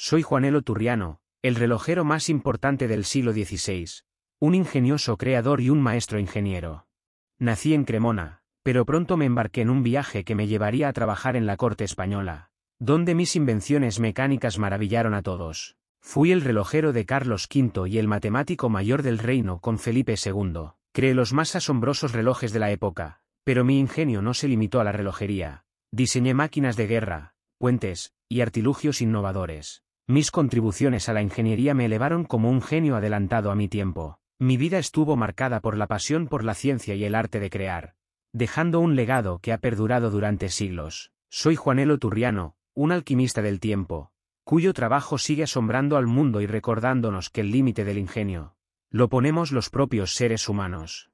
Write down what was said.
Soy Juanelo Turriano, el relojero más importante del siglo XVI, un ingenioso creador y un maestro ingeniero. Nací en Cremona, pero pronto me embarqué en un viaje que me llevaría a trabajar en la corte española, donde mis invenciones mecánicas maravillaron a todos. Fui el relojero de Carlos V y el matemático mayor del reino con Felipe II. Creé los más asombrosos relojes de la época, pero mi ingenio no se limitó a la relojería. Diseñé máquinas de guerra, puentes, y artilugios innovadores. Mis contribuciones a la ingeniería me elevaron como un genio adelantado a mi tiempo. Mi vida estuvo marcada por la pasión por la ciencia y el arte de crear, dejando un legado que ha perdurado durante siglos. Soy Juanelo Turriano, un alquimista del tiempo, cuyo trabajo sigue asombrando al mundo y recordándonos que el límite del ingenio lo ponemos los propios seres humanos.